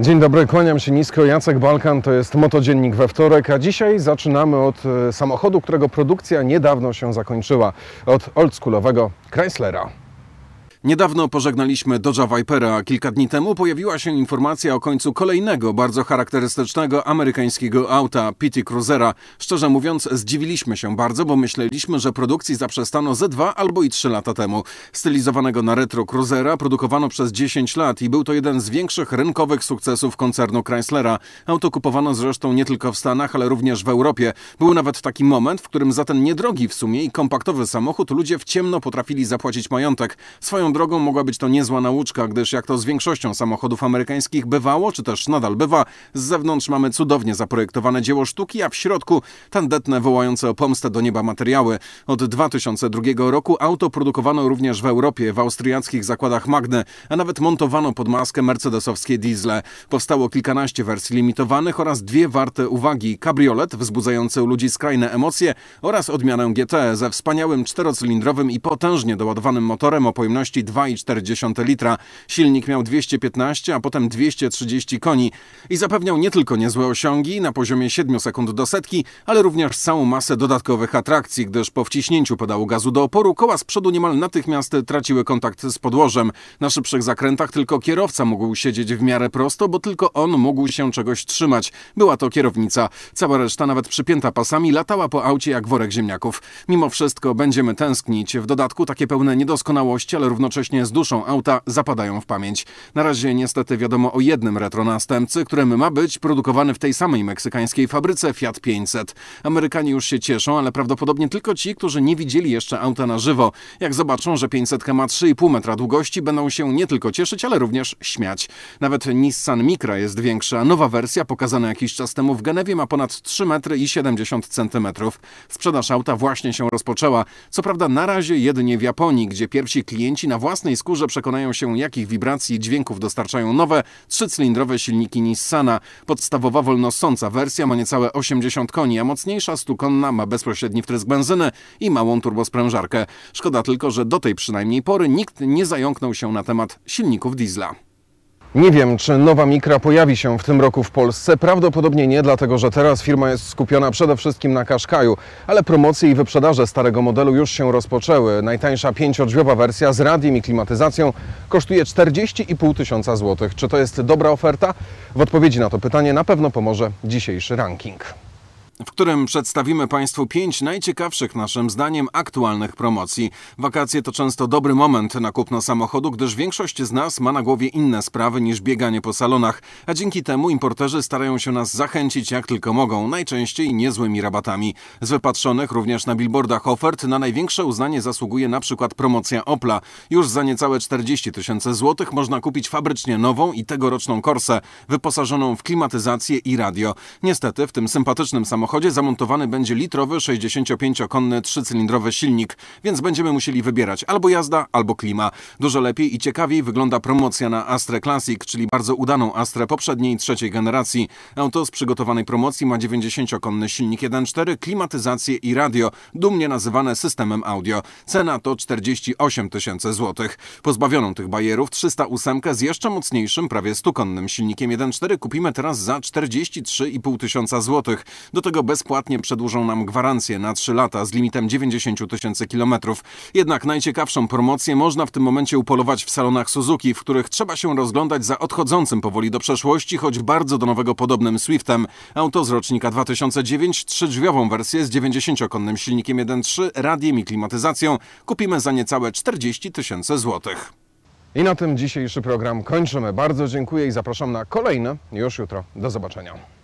Dzień dobry, kłaniam się nisko. Jacek Balkan to jest Motodziennik we wtorek, a dzisiaj zaczynamy od e, samochodu, którego produkcja niedawno się zakończyła, od oldschoolowego Chryslera. Niedawno pożegnaliśmy Dodge'a Vipera, a kilka dni temu pojawiła się informacja o końcu kolejnego bardzo charakterystycznego amerykańskiego auta, PT Cruisera. Szczerze mówiąc, zdziwiliśmy się bardzo, bo myśleliśmy, że produkcji zaprzestano ze dwa albo i trzy lata temu. Stylizowanego na retro Cruisera produkowano przez 10 lat i był to jeden z większych rynkowych sukcesów koncernu Chryslera. Auto kupowano zresztą nie tylko w Stanach, ale również w Europie. Był nawet taki moment, w którym za ten niedrogi w sumie i kompaktowy samochód ludzie w ciemno potrafili zapłacić majątek. Swoją drogą mogła być to niezła nauczka, gdyż jak to z większością samochodów amerykańskich bywało, czy też nadal bywa, z zewnątrz mamy cudownie zaprojektowane dzieło sztuki, a w środku tandetne wołające o pomstę do nieba materiały. Od 2002 roku auto produkowano również w Europie, w austriackich zakładach Magny, a nawet montowano pod maskę mercedesowskie diesle. Powstało kilkanaście wersji limitowanych oraz dwie warte uwagi. Kabriolet wzbudzający u ludzi skrajne emocje oraz odmianę GT e ze wspaniałym czterocylindrowym i potężnie doładowanym motorem o pojemności prędkości 2,4 litra. Silnik miał 215, a potem 230 koni i zapewniał nie tylko niezłe osiągi na poziomie 7 sekund do setki, ale również całą masę dodatkowych atrakcji, gdyż po wciśnięciu pedału gazu do oporu koła z przodu niemal natychmiast traciły kontakt z podłożem. Na szybszych zakrętach tylko kierowca mógł siedzieć w miarę prosto, bo tylko on mógł się czegoś trzymać. Była to kierownica. Cała reszta, nawet przypięta pasami, latała po aucie jak worek ziemniaków. Mimo wszystko będziemy tęsknić. W dodatku takie pełne niedoskonałości, ale równocześnie jednocześnie z duszą auta zapadają w pamięć. Na razie niestety wiadomo o jednym retro następcy, którym ma być produkowany w tej samej meksykańskiej fabryce Fiat 500. Amerykanie już się cieszą, ale prawdopodobnie tylko ci, którzy nie widzieli jeszcze auta na żywo. Jak zobaczą, że 500 ma 3,5 metra długości, będą się nie tylko cieszyć, ale również śmiać. Nawet Nissan Micra jest większa. a Nowa wersja pokazana jakiś czas temu w Genewie ma ponad 3 metry i 70 centymetrów. Sprzedaż auta właśnie się rozpoczęła. Co prawda na razie jedynie w Japonii, gdzie pierwsi klienci na własnej skórze przekonają się, jakich wibracji i dźwięków dostarczają nowe trzycylindrowe silniki Nissana. Podstawowa wolnosąca wersja ma niecałe 80 koni, a mocniejsza stukonna ma bezpośredni wtrysk benzyny i małą turbosprężarkę. Szkoda tylko, że do tej przynajmniej pory nikt nie zająknął się na temat silników diesla. Nie wiem, czy nowa Mikra pojawi się w tym roku w Polsce. Prawdopodobnie nie, dlatego że teraz firma jest skupiona przede wszystkim na kaszkaju. ale promocje i wyprzedaże starego modelu już się rozpoczęły. Najtańsza pięciodrzwiowa wersja z radiem i klimatyzacją kosztuje 40,5 tysiąca złotych. Czy to jest dobra oferta? W odpowiedzi na to pytanie na pewno pomoże dzisiejszy ranking w którym przedstawimy Państwu pięć najciekawszych naszym zdaniem aktualnych promocji. Wakacje to często dobry moment na kupno samochodu, gdyż większość z nas ma na głowie inne sprawy niż bieganie po salonach, a dzięki temu importerzy starają się nas zachęcić jak tylko mogą, najczęściej niezłymi rabatami. Z wypatrzonych również na billboardach ofert na największe uznanie zasługuje na przykład promocja Opla. Już za niecałe 40 tysięcy złotych można kupić fabrycznie nową i tegoroczną Korsę, wyposażoną w klimatyzację i radio. Niestety w tym sympatycznym samochodzie samochodzie zamontowany będzie litrowy 65-konny trzycylindrowy silnik, więc będziemy musieli wybierać albo jazda, albo klima. Dużo lepiej i ciekawiej wygląda promocja na Astre Classic, czyli bardzo udaną Astre poprzedniej, trzeciej generacji. Auto z przygotowanej promocji ma 90-konny silnik 1.4, klimatyzację i radio, dumnie nazywane systemem audio. Cena to 48 tysięcy złotych. Pozbawioną tych bajerów 308 z jeszcze mocniejszym, prawie 100-konnym silnikiem 1.4 kupimy teraz za 43,5 tysiąca złotych. Do tego bezpłatnie przedłużą nam gwarancję na 3 lata z limitem 90 tysięcy kilometrów. Jednak najciekawszą promocję można w tym momencie upolować w salonach Suzuki, w których trzeba się rozglądać za odchodzącym powoli do przeszłości, choć bardzo do nowego podobnym Swiftem. Auto z rocznika 2009, trzydrzwiową wersję z 90-konnym silnikiem 1.3, radiem i klimatyzacją kupimy za niecałe 40 tysięcy złotych. I na tym dzisiejszy program kończymy. Bardzo dziękuję i zapraszam na kolejne już jutro. Do zobaczenia.